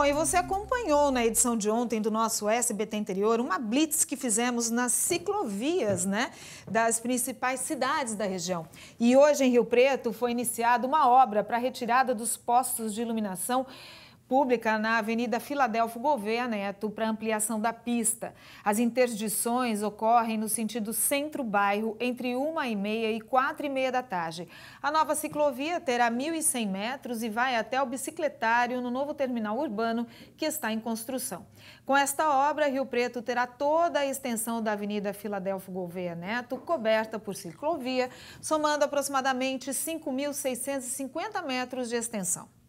Bom, e você acompanhou na edição de ontem do nosso SBT Interior uma blitz que fizemos nas ciclovias, né, das principais cidades da região. E hoje em Rio Preto foi iniciada uma obra para retirada dos postos de iluminação pública na Avenida Filadelfo Gouveia Neto para ampliação da pista. As interdições ocorrem no sentido centro-bairro entre 1h30 e 4h30 da tarde. A nova ciclovia terá 1.100 metros e vai até o bicicletário no novo terminal urbano que está em construção. Com esta obra, Rio Preto terá toda a extensão da Avenida Filadelfo Gouveia Neto coberta por ciclovia, somando aproximadamente 5.650 metros de extensão.